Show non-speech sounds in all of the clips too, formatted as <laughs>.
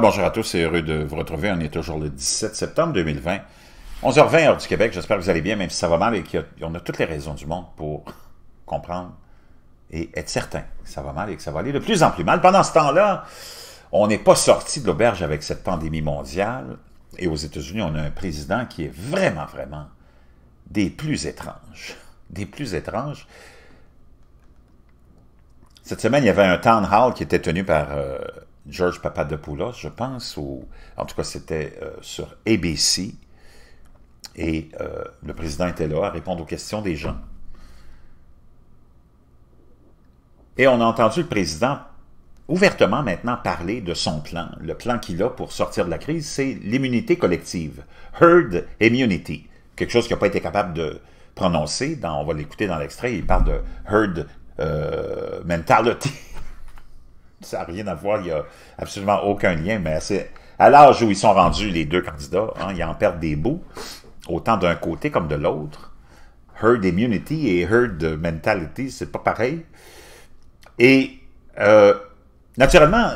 bonjour à tous, c'est heureux de vous retrouver. On est toujours le 17 septembre 2020, 11h20 heure du Québec. J'espère que vous allez bien, même si ça va mal et qu'on a, toutes les raisons du monde pour comprendre et être certain que ça va mal et que ça va aller de plus en plus mal. Pendant ce temps-là, on n'est pas sorti de l'auberge avec cette pandémie mondiale. Et aux États-Unis, on a un président qui est vraiment, vraiment des plus étranges. Des plus étranges. Cette semaine, il y avait un town hall qui était tenu par euh, George Papadopoulos, je pense, ou en tout cas c'était euh, sur ABC, et euh, le président était là à répondre aux questions des gens. Et on a entendu le président ouvertement maintenant parler de son plan. Le plan qu'il a pour sortir de la crise, c'est l'immunité collective, herd immunity, quelque chose qu'il n'a pas été capable de prononcer. on va l'écouter dans l'extrait, il parle de herd euh, mentality. <laughs> Ça n'a rien à voir, il n'y a absolument aucun lien, mais à l'âge où ils sont rendus, les deux candidats, hein, ils en perdent des bouts, autant d'un côté comme de l'autre. Herd immunity et herd mentality, c'est pas pareil. Et euh, naturellement,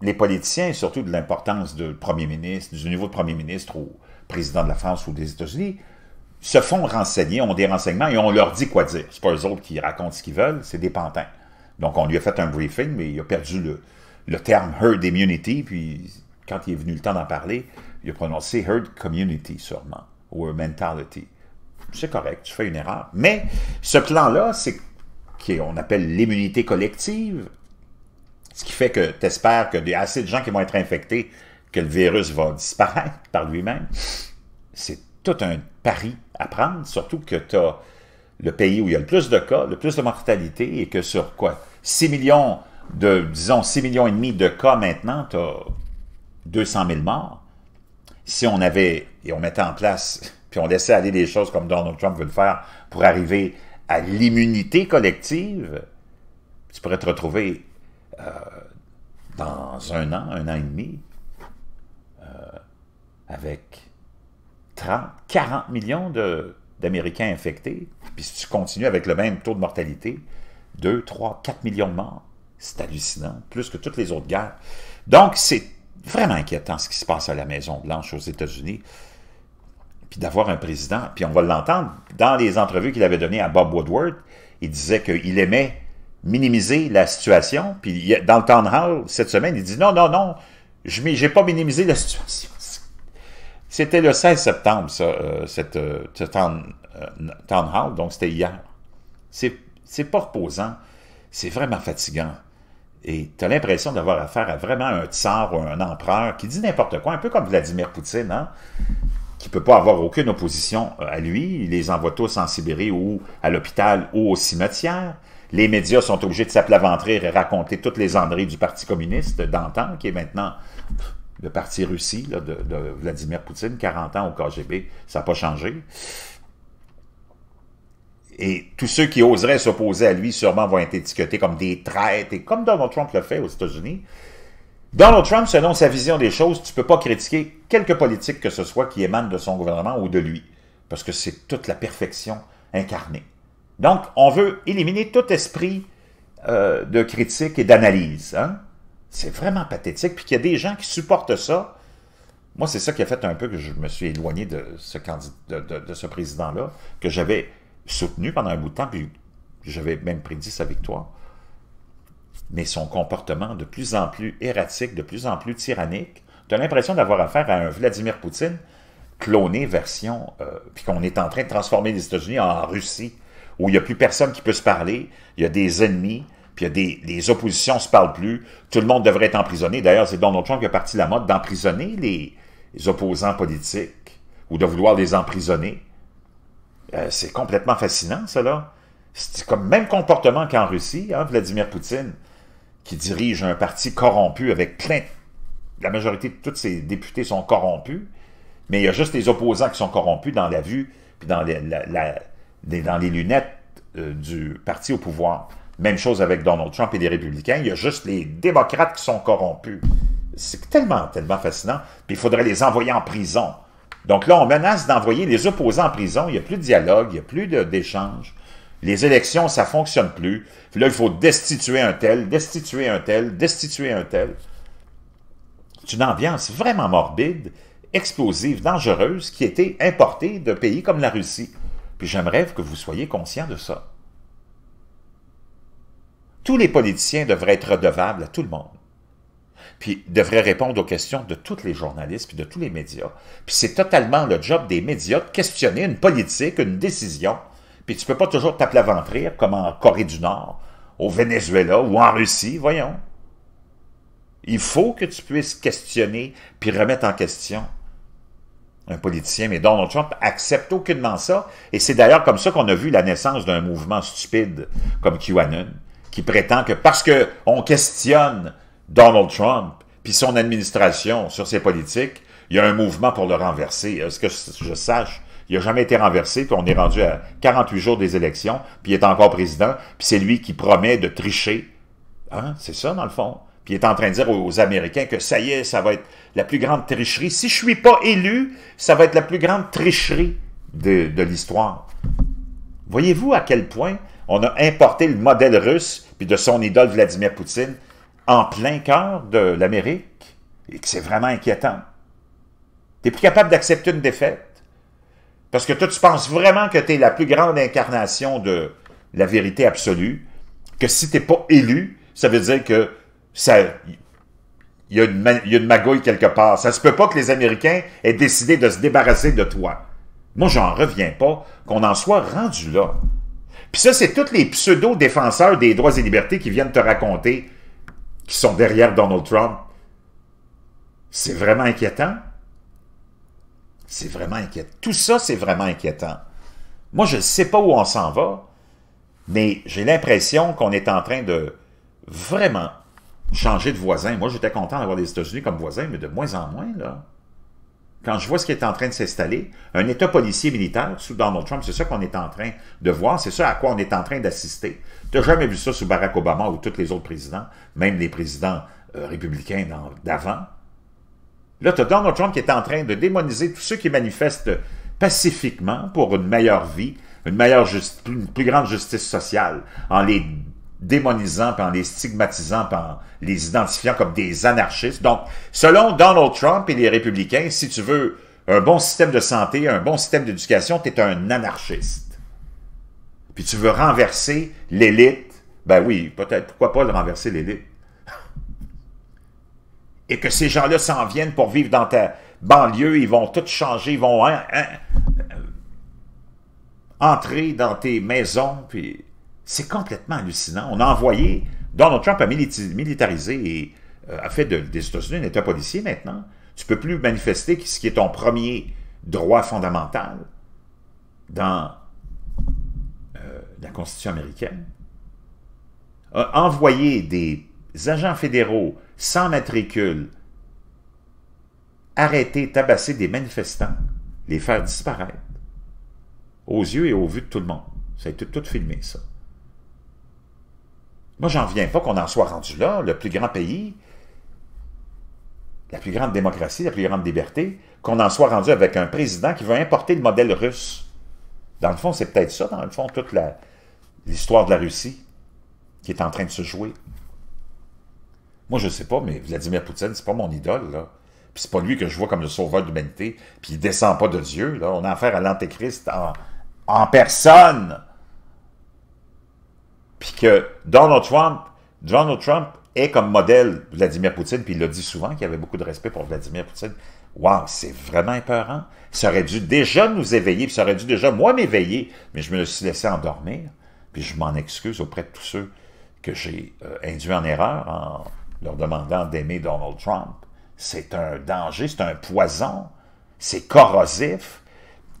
les politiciens, surtout de l'importance du premier ministre, du niveau de premier ministre ou président de la France ou des États-Unis, se font renseigner, ont des renseignements et on leur dit quoi dire. n'est pas eux autres qui racontent ce qu'ils veulent, c'est des pantins. Donc, on lui a fait un briefing, mais il a perdu le, terme herd immunity, puis quand il est venu le temps d'en parler, il a prononcé herd community sûrement, ou mentality. C'est correct, tu fais une erreur. Mais ce plan-là, c'est qu'on appelle l'immunité collective, ce qui fait que tu espères qu'il y a assez de gens qui vont être infectés que le virus va disparaître <laughs> par lui-même. C'est tout un pari à prendre, surtout que tu as le pays où il y a le plus de cas, le plus de mortalité, et que sur quoi 6 millions de, disons, 6 millions et demi de cas maintenant, tu as 200 000 morts. Si on avait, et on mettait en place, <laughs> puis on laissait aller les choses comme Donald Trump veut le faire pour arriver à l'immunité collective, tu pourrais te retrouver euh, dans un an, un an et demi, euh, avec 30, 40 millions d'Américains infectés. Puis si tu continues avec le même taux de mortalité, 2, 3, 4 millions de morts. C'est hallucinant, plus que toutes les autres guerres. Donc, c'est vraiment inquiétant ce qui se passe à la Maison-Blanche aux États-Unis. Puis d'avoir un président, puis on va l'entendre, dans les entrevues qu'il avait données à Bob Woodward, il disait qu'il aimait minimiser la situation. Puis dans le town hall, cette semaine, il dit non, non, non, je n'ai pas minimisé la situation. C'était le 16 septembre, ça, euh, cette, euh, euh, town hall, donc c'était hier. C'est c'est pas reposant. C'est vraiment fatigant. Et tu as l'impression d'avoir affaire à vraiment un tsar ou un empereur qui dit n'importe quoi, un peu comme Vladimir Poutine, hein, qui ne peut pas avoir aucune opposition euh, à lui. Il les envoie tous en Sibérie ou à l'hôpital ou au cimetière. Les médias sont obligés de s'aplaventrer et raconter toutes les andrées du Parti communiste d'antan, qui est maintenant le Parti Russie de, de, Vladimir Poutine, 40 ans au KGB, ça n'a pas changé. Et tous ceux qui oseraient s'opposer à lui sûrement vont être étiquetés comme des traîtres, et comme Donald Trump le fait aux États-Unis. Donald Trump, selon sa vision des choses, tu ne peux pas critiquer quelque politique que ce soit qui émane de son gouvernement ou de lui, parce que c'est toute la perfection incarnée. Donc, on veut éliminer tout esprit euh, de critique et d'analyse. Hein. C'est vraiment pathétique, puis qu'il y a des gens qui supportent ça. Moi, c'est ça qui a fait un peu que je me suis éloigné de ce, de ce président-là, que j'avais soutenu pendant un bout de temps, puis j'avais même prédit sa victoire. Mais son comportement de plus en plus erratique, de plus en plus tyrannique, tu as l'impression d'avoir affaire à un Vladimir Poutine cloné version, euh, puis qu'on est en train de transformer les États-Unis en Russie, où il n'y a plus personne qui peut se parler, il y a des ennemis, puis il y a des, les oppositions ne se parlent plus, tout le monde devrait être emprisonné. D'ailleurs, c'est Donald Trump qui a parti la mode d'emprisonner les opposants politiques, ou de vouloir les emprisonner. Euh, c'est complètement fascinant, cela. C'est comme même comportement qu'en Russie, hein, Vladimir Poutine, qui dirige un parti corrompu avec plein... La majorité de tous ses députés sont corrompus, mais il y a juste les opposants qui sont corrompus dans la vue, puis dans les, lunettes euh, du parti au pouvoir. Même chose avec Donald Trump et les républicains, il y a juste les démocrates qui sont corrompus. C'est tellement, tellement fascinant. Puis il faudrait les envoyer en prison donc là, on menace d'envoyer les opposants en prison. Il n'y a plus de dialogue, il n'y a plus d'échange. Les élections, ça ne fonctionne plus. Puis là, il faut destituer un tel, destituer un tel, destituer un tel. C'est une ambiance vraiment morbide, explosive, dangereuse, qui était importée de pays comme la Russie. Puis j'aimerais que vous soyez conscient de ça. Tous les politiciens devraient être redevables à tout le monde puis devrait répondre aux questions de tous les journalistes, puis de tous les médias. Puis c'est totalement le job des médias de questionner une politique, une décision. Puis tu peux pas toujours t'aplaventrir comme en Corée du Nord, au Venezuela ou en Russie, voyons. Il faut que tu puisses questionner puis remettre en question un politicien. Mais Donald Trump accepte aucunement ça. Et c'est d'ailleurs comme ça qu'on a vu la naissance d'un mouvement stupide comme QAnon, qui prétend que parce qu'on questionne Donald Trump puis son administration sur ses politiques, il y a un mouvement pour le renverser. Est-ce que je sache? Il n'a jamais été renversé, puis on est rendu à 48 jours des élections, puis il est encore président, puis c'est lui qui promet de tricher. Hein? C'est ça, dans le fond. Puis il est en train de dire aux, Américains que ça y est, ça va être la plus grande tricherie. Si je ne suis pas élu, ça va être la plus grande tricherie de, de l'histoire. Voyez-vous à quel point on a importé le modèle russe, puis de son idole Vladimir Poutine, en plein cœur de l'Amérique et que c'est vraiment inquiétant. Tu n'es plus capable d'accepter une défaite. Parce que toi, tu penses vraiment que tu es la plus grande incarnation de la vérité absolue, que si tu n'es pas élu, ça veut dire que ça... Il y, a une, magouille quelque part. Ça se peut pas que les Américains aient décidé de se débarrasser de toi. Moi, j'en reviens pas qu'on en soit rendu là. Puis ça, c'est tous les pseudo-défenseurs des droits et libertés qui viennent te raconter qui sont derrière Donald Trump, c'est vraiment inquiétant. C'est vraiment inquiétant. Tout ça, c'est vraiment inquiétant. Moi, je ne sais pas où on s'en va, mais j'ai l'impression qu'on est en train de vraiment changer de voisin. Moi, j'étais content d'avoir les États-Unis comme voisins, mais de moins en moins, là quand je vois ce qui est en train de s'installer, un État policier militaire sous Donald Trump, c'est ça qu'on est en train de voir, c'est ça à quoi on est en train d'assister. Tu n'as jamais vu ça sous Barack Obama ou tous les autres présidents, même les présidents euh, républicains d'avant. Là, tu as Donald Trump qui est en train de démoniser tous ceux qui manifestent pacifiquement pour une meilleure vie, une meilleure une plus grande justice sociale, en les démonisant, puis en les stigmatisant, puis en les identifiant comme des anarchistes. Donc, selon Donald Trump et les républicains, si tu veux un bon système de santé, un bon système d'éducation, tu es un anarchiste. Puis tu veux renverser l'élite. Ben oui, peut-être, pourquoi pas le renverser l'élite? Et que ces gens-là s'en viennent pour vivre dans ta banlieue, ils vont tout changer, ils vont hein, hein, euh, entrer dans tes maisons, puis c'est complètement hallucinant. On a envoyé... Donald Trump a militarisé et euh, a fait des États-Unis un État policier maintenant. Tu ne peux plus manifester ce qui est ton premier droit fondamental dans euh, la Constitution américaine. envoyer des agents fédéraux sans matricule arrêter, tabasser des manifestants, les faire disparaître, aux yeux et aux vues de tout le monde. Ça a été tout filmé, ça. Moi, j'en viens pas qu'on en soit rendu là, le plus grand pays, la plus grande démocratie, la plus grande liberté, qu'on en soit rendu avec un président qui veut importer le modèle russe. Dans le fond, c'est peut-être ça, dans le fond, toute l'histoire de la Russie qui est en train de se jouer. Moi, je ne sais pas, mais Vladimir Poutine, c'est pas mon idole, là. Puis c'est pas lui que je vois comme le sauveur de l'humanité, puis il descend pas de Dieu, là. On a affaire à l'antéchrist en personne puis que Donald Trump, Donald Trump est comme modèle Vladimir Poutine, puis il l'a dit souvent qu'il avait beaucoup de respect pour Vladimir Poutine. Wow, c'est vraiment épeurant. Ça aurait dû déjà nous éveiller, puis ça aurait dû déjà, moi, m'éveiller, mais je me suis laissé endormir, puis je m'en excuse auprès de tous ceux que j'ai euh, induits en erreur en leur demandant d'aimer Donald Trump. C'est un danger, c'est un poison, c'est corrosif.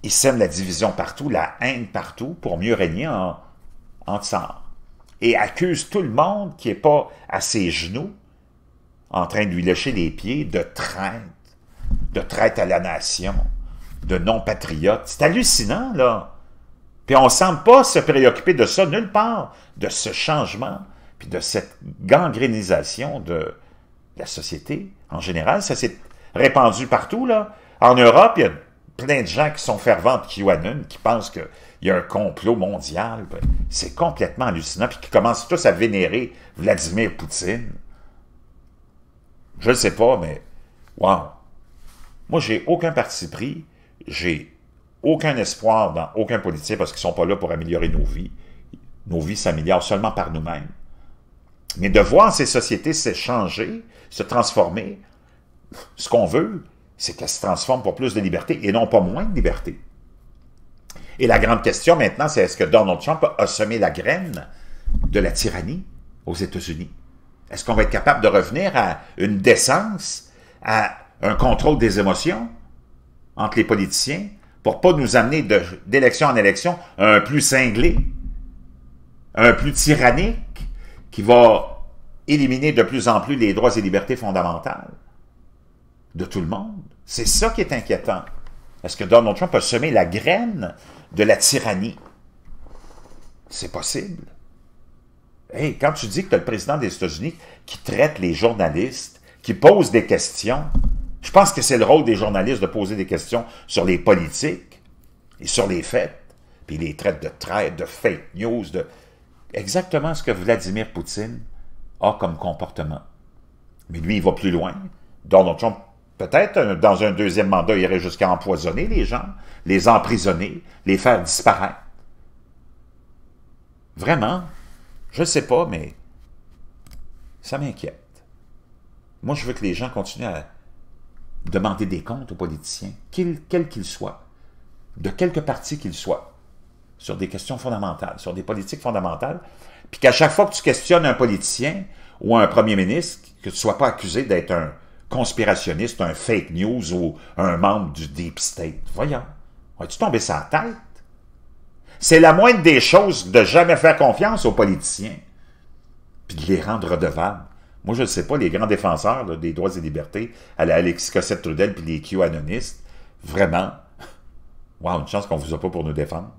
Il sème la division partout, la haine partout, pour mieux régner en, en et accuse tout le monde qui n'est pas à ses genoux, en train de lui lécher les pieds, de traite, de traite à la nation, de non-patriote. C'est hallucinant, là. Puis on ne semble pas se préoccuper de ça nulle part, de ce changement, puis de cette gangrénisation de la société en général. Ça s'est répandu partout, là. En Europe, il y a plein de gens qui sont fervents de QAnon, qui pensent que il y a un complot mondial. C'est complètement hallucinant. Puis qui commencent tous à vénérer Vladimir Poutine. Je ne sais pas, mais wow! Moi, j'ai aucun parti pris. J'ai aucun espoir dans aucun policier parce qu'ils ne sont pas là pour améliorer nos vies. Nos vies s'améliorent seulement par nous-mêmes. Mais de voir ces sociétés s'échanger, se transformer, ce qu'on veut, c'est qu'elles se transforment pour plus de liberté et non pas moins de liberté. Et la grande question maintenant, c'est est-ce que Donald Trump a semé la graine de la tyrannie aux États-Unis? Est-ce qu'on va être capable de revenir à une décence, à un contrôle des émotions entre les politiciens pour pas nous amener d'élection en élection à un plus cinglé, un plus tyrannique qui va éliminer de plus en plus les droits et libertés fondamentales de tout le monde? C'est ça qui est inquiétant. Est-ce que Donald Trump a semé la graine de la tyrannie? C'est possible. Hey, quand tu dis que tu as le président des États-Unis qui traite les journalistes, qui pose des questions, je pense que c'est le rôle des journalistes de poser des questions sur les politiques et sur les faits, puis les traites de traite, de fake news, de exactement ce que Vladimir Poutine a comme comportement. Mais lui, il va plus loin. Donald Trump Peut-être euh, dans un deuxième mandat, il irait jusqu'à empoisonner les gens, les emprisonner, les faire disparaître. Vraiment, je ne sais pas, mais ça m'inquiète. Moi, je veux que les gens continuent à demander des comptes aux politiciens, quels qu'ils soient, de quelque parti qu'ils soient, sur des questions fondamentales, sur des politiques fondamentales, puis qu'à chaque fois que tu questionnes un politicien ou un premier ministre, que tu ne sois pas accusé d'être un conspirationniste, un fake news ou un membre du Deep State. Voyons, as-tu tombé sa tête? C'est la moindre des choses de jamais faire confiance aux politiciens, puis de les rendre redevables. Moi, je ne sais pas, les grands défenseurs des droits et libertés, à la Alexis Cossette-Trudel puis les QAnonistes, vraiment, <laughs> wow, une chance qu'on ne vous a pas pour nous défendre.